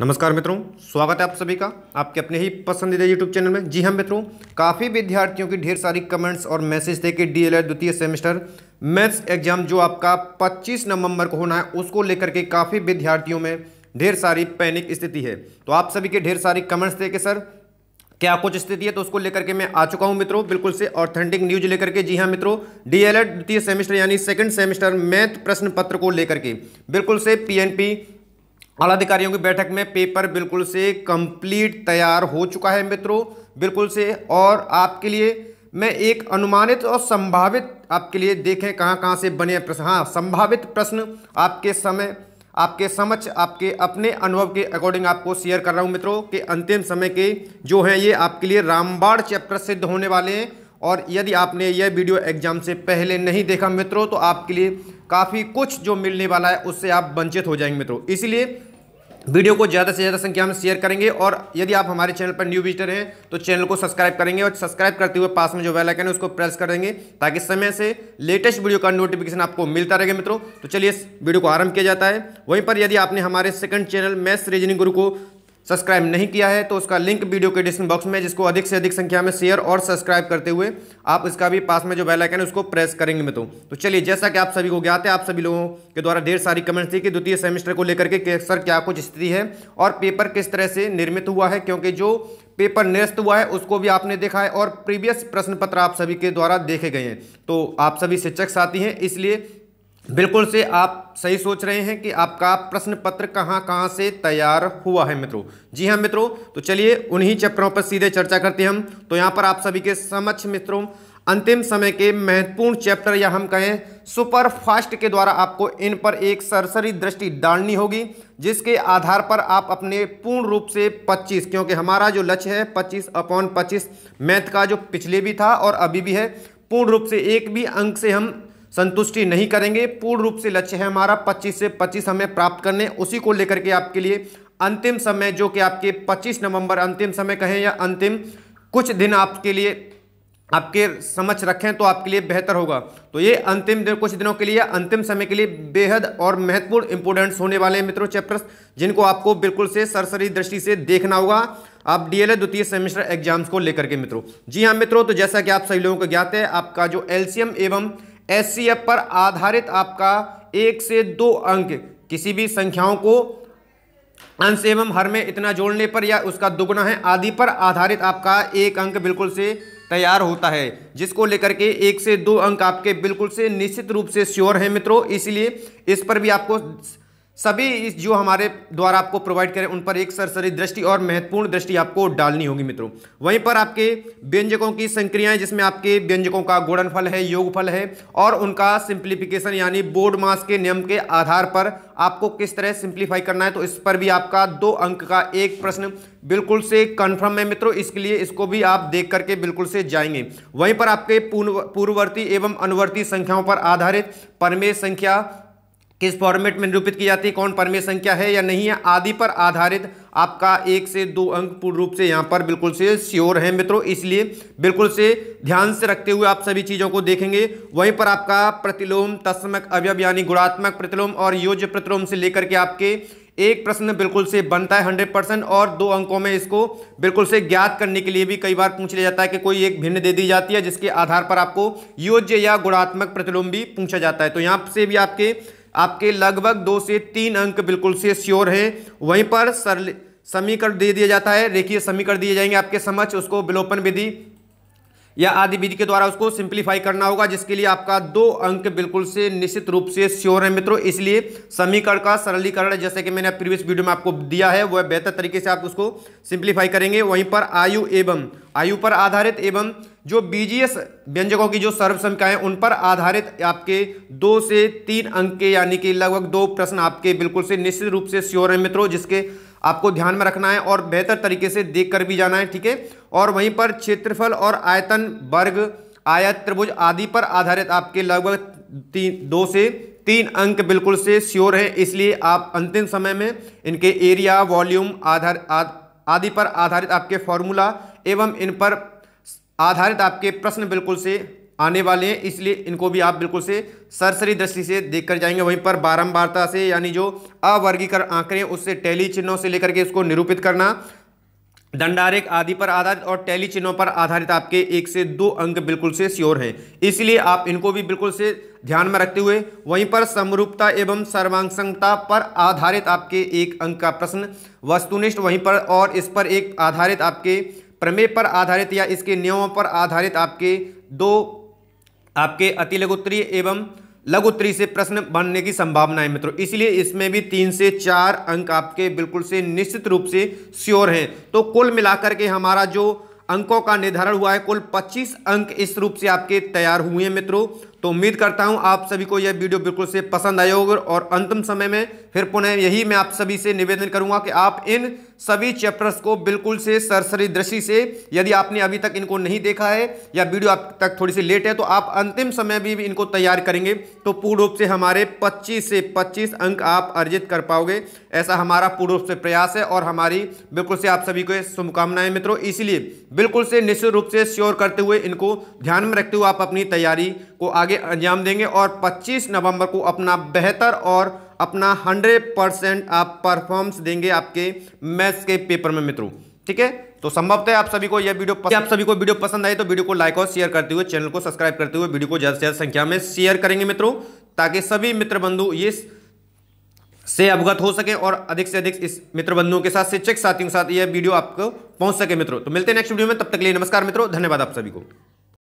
नमस्कार मित्रों स्वागत है आप सभी का आपके अपने ही पसंदीदा यूट्यूब चैनल में जी हाँ मित्रों काफ़ी विद्यार्थियों की ढेर सारी कमेंट्स और मैसेज थे कि डीएलएड e द्वितीय सेमेस्टर मैथ्स एग्जाम जो आपका 25 नवंबर को होना है उसको लेकर के काफ़ी विद्यार्थियों में ढेर सारी पैनिक स्थिति है तो आप सभी के ढेर सारी कमेंट्स थे कि सर क्या कुछ स्थिति है तो उसको लेकर के मैं आ चुका हूं मित्रों बिल्कुल से ऑथेंटिक न्यूज लेकर के जी हां मित्रों डीएलएड e द्वितीय सेमेस्टर यानी सेकंड सेमेस्टर मैथ प्रश्न पत्र को लेकर के बिल्कुल से पीएनपी आला अधिकारियों की बैठक में पेपर बिल्कुल से कंप्लीट तैयार हो चुका है मित्रों बिल्कुल से और आपके लिए मैं एक अनुमानित और संभावित आपके लिए देखें कहाँ कहाँ से बने प्रश्न हाँ संभावित प्रश्न आपके समय आपके समझ आपके अपने अनुभव के अकॉर्डिंग आपको शेयर कर रहा हूँ मित्रों के अंतिम समय के जो हैं ये आपके लिए रामबाड़ चैप्टर सिद्ध होने वाले हैं और यदि आपने यह वीडियो एग्जाम से पहले नहीं देखा मित्रों तो आपके लिए काफ़ी कुछ जो मिलने वाला है उससे आप वंचित हो जाएंगे मित्रों इसलिए वीडियो को ज़्यादा से ज़्यादा संख्या में शेयर करेंगे और यदि आप हमारे चैनल पर न्यू विजिटर हैं तो चैनल को सब्सक्राइब करेंगे और सब्सक्राइब करते हुए पास में जो बेल आइकन है उसको प्रेस कर देंगे ताकि समय से लेटेस्ट वीडियो का नोटिफिकेशन आपको मिलता रहेगा मित्रों तो चलिए इस वीडियो को आरंभ किया जाता है वहीं पर यदि आपने हमारे सेकंड चैनल मैथ्स रीजनिंग गुरु को सब्सक्राइब नहीं किया है तो उसका लिंक वीडियो के डिस्क्रिप्शन बॉक्स में जिसको अधिक से अधिक संख्या में शेयर और सब्सक्राइब करते हुए आप इसका भी पास में जो बेल आइकन है उसको प्रेस करेंगे मित्रों तो चलिए जैसा कि आप सभी को ज्ञात है आप सभी लोगों के द्वारा ढेर सारी कमेंट्स थी कि द्वितीय सेमेस्टर को लेकर के सर क्या कुछ स्थिति है और पेपर किस तरह से निर्मित हुआ है क्योंकि जो पेपर निरस्त हुआ है उसको भी आपने देखा है और प्रीवियस प्रश्न पत्र आप सभी के द्वारा देखे गए हैं तो आप सभी शिक्षक साथी हैं इसलिए बिल्कुल से आप सही सोच रहे हैं कि आपका प्रश्न पत्र कहाँ कहाँ से तैयार हुआ है मित्रों जी हाँ मित्रों तो चलिए उन्हीं चैप्टरों पर सीधे चर्चा करते हैं हम तो यहाँ पर आप सभी के समक्ष मित्रों अंतिम समय के महत्वपूर्ण चैप्टर या हम कहें सुपर फास्ट के द्वारा आपको इन पर एक सरसरी दृष्टि डालनी होगी जिसके आधार पर आप अपने पूर्ण रूप से 25 क्योंकि हमारा जो लक्ष्य है 25 अपॉन 25 मैथ का जो पिछले भी था और अभी भी है पूर्ण रूप से एक भी अंक से हम संतुष्टि नहीं करेंगे पूर्ण रूप से लक्ष्य है हमारा 25 से 25 हमें प्राप्त करने उसी को लेकर के आपके लिए अंतिम समय जो कि आपके 25 नवंबर अंतिम समय कहें या अंतिम कुछ दिन आपके लिए आपके समझ रखें तो आपके लिए बेहतर होगा तो ये अंतिम दिन कुछ दिनों के लिए अंतिम समय के लिए बेहद और महत्वपूर्ण इंपोर्टेंट्स होने वाले हैं मित्रों चैप्टर्स जिनको आपको बिल्कुल से सरसरी दृष्टि से देखना होगा आप डीएलए द्वितीय सेमेस्टर एग्जाम्स को लेकर के मित्रों जी हाँ मित्रों तो जैसा कि आप सभी लोगों को ज्ञात है आपका जो एलसीएम एवं एस पर आधारित आपका एक से दो अंक किसी भी संख्याओं को अंश एवं हर में इतना जोड़ने पर या उसका दुगुना है आदि पर आधारित आपका एक अंक बिल्कुल से तैयार होता है जिसको लेकर के एक से दो अंक आपके बिल्कुल से निश्चित रूप से श्योर है मित्रों इसलिए इस पर भी आपको सभी इस जो हमारे द्वारा आपको प्रोवाइड करें उन पर एक सरसरी दृष्टि और महत्वपूर्ण दृष्टि आपको डालनी होगी मित्रों वहीं पर आपके व्यंजकों की संक्रियाएं जिसमें आपके व्यंजकों का गुणनफल है योगफल है और उनका सिंप्लीफिकेशन यानी बोर्ड मास के नियम के आधार पर आपको किस तरह सिंप्लीफाई करना है तो इस पर भी आपका दो अंक का एक प्रश्न बिल्कुल से कन्फर्म है मित्रों इसके लिए इसको भी आप देख करके बिल्कुल से जाएंगे वहीं पर आपके पूर्ववर्ती एवं अनुवर्ती संख्याओं पर आधारित परमेय संख्या किस फॉर्मेट में निरूपित की जाती है कौन परमेय संख्या है या नहीं है आदि पर आधारित आपका एक से दो अंक पूर्ण रूप से यहाँ पर बिल्कुल से श्योर है मित्रों इसलिए बिल्कुल से ध्यान से रखते हुए आप सभी चीज़ों को देखेंगे वहीं पर आपका प्रतिलोम तस्मक अवयव यानी गुणात्मक प्रतिलोम और योज्य प्रतिलोम से लेकर के आपके एक प्रश्न बिल्कुल से बनता है हंड्रेड परसेंट और दो अंकों में इसको बिल्कुल से ज्ञात करने के लिए भी कई बार पूछ लिया जाता है कि कोई एक भिन्न दे दी जाती है जिसके आधार पर आपको योज्य या गुणात्मक प्रतिलोम भी पूछा जाता है तो यहाँ से भी आपके आपके लगभग दो से तीन अंक बिल्कुल से श्योर हैं वहीं पर सरल समीकरण दे दिया जाता है रेखीय समीकरण दिए जाएंगे आपके समक्ष उसको विलोपन विधि या आदि विधि के द्वारा उसको सिंप्लीफाई करना होगा जिसके लिए आपका दो अंक बिल्कुल से निश्चित रूप से श्योर है मित्रों इसलिए समीकरण का सरलीकरण जैसे कि मैंने प्रीवियस वीडियो में आपको दिया है वह बेहतर तरीके से आप उसको सिंप्लीफाई करेंगे वहीं पर आयु एवं आयु पर आधारित एवं जो बीजीएस व्यंजकों की जो सर्व संख्या है उन पर आधारित आपके दो से तीन अंक के यानी कि लगभग दो प्रश्न आपके बिल्कुल से निश्चित रूप से श्योर है मित्रों जिसके आपको ध्यान में रखना है और बेहतर तरीके से देख कर भी जाना है ठीक है और वहीं पर क्षेत्रफल और आयतन वर्ग आयत त्रिभुज आदि पर आधारित आपके लगभग तीन दो से तीन अंक बिल्कुल से श्योर है इसलिए आप अंतिम समय में इनके एरिया वॉल्यूम आधार आदि पर आधारित आपके फॉर्मूला एवं इन पर आधारित आपके प्रश्न बिल्कुल से आने वाले हैं इसलिए इनको भी आप बिल्कुल से सरसरी दृष्टि से देखकर कर जाएंगे वहीं पर बारंबारता से यानी जो अवर्गीकरण आंकड़े उससे टैली चिन्हों से लेकर के उसको निरूपित करना दंडारेख आदि पर आधारित और टैली चिन्हों पर आधारित आपके एक से दो अंक बिल्कुल से श्योर हैं इसलिए आप इनको भी बिल्कुल से ध्यान में रखते हुए वहीं पर समरूपता एवं सर्वांगसंगता पर आधारित आपके एक अंक का प्रश्न वस्तुनिष्ठ वहीं पर और इस पर एक आधारित आपके प्रमेय पर आधारित या इसके नियमों पर आधारित आपके दो आपके अति लघुत्तरीय एवं लघुत्तरीय से प्रश्न बनने की संभावना है मित्रों इसलिए इसमें भी तीन से चार अंक आपके बिल्कुल से निश्चित रूप से श्योर हैं तो कुल मिलाकर के हमारा जो अंकों का निर्धारण हुआ है कुल 25 अंक इस रूप से आपके तैयार हुए हैं मित्रों तो उम्मीद करता हूं आप सभी को यह वीडियो बिल्कुल से पसंद आए होगा और अंतिम समय में फिर पुनः यही मैं आप सभी से निवेदन करूंगा कि आप इन सभी चैप्टर्स को बिल्कुल से सरसरी दृष्टि से यदि आपने अभी तक इनको नहीं देखा है या वीडियो आप तक थोड़ी सी लेट है तो आप अंतिम समय भी, भी इनको तैयार करेंगे तो पूर्ण रूप से हमारे पच्चीस से पच्चीस अंक आप अर्जित कर पाओगे ऐसा हमारा पूर्ण रूप से प्रयास है और हमारी बिल्कुल से आप सभी को शुभकामनाएं मित्रों इसलिए बिल्कुल से निश्चित रूप से श्योर करते हुए इनको ध्यान में रखते हुए आप अपनी तैयारी को आगे आगे अंजाम देंगे और 25 नवंबर को अपना बेहतर और अपना 100 परसेंट आप परफॉर्मेंस देंगे आपके मैथ्स के पेपर में मित्रों ठीक है तो संभवतः तो आप सभी को यह वीडियो पसंद आप सभी को वीडियो पसंद आए तो वीडियो को लाइक और शेयर करते हुए चैनल को सब्सक्राइब करते हुए वीडियो को ज़्यादा से ज़्यादा संख्या में शेयर करेंगे मित्रों ताकि सभी मित्र बंधु इस से अवगत हो सके और अधिक से अधिक इस मित्र बंधुओं के साथ शिक्षक साथियों के साथ यह वीडियो आपको पहुंच सके मित्रों तो मिलते हैं नेक्स्ट वीडियो में तब तक लिए नमस्कार मित्रों धन्यवाद आप सभी को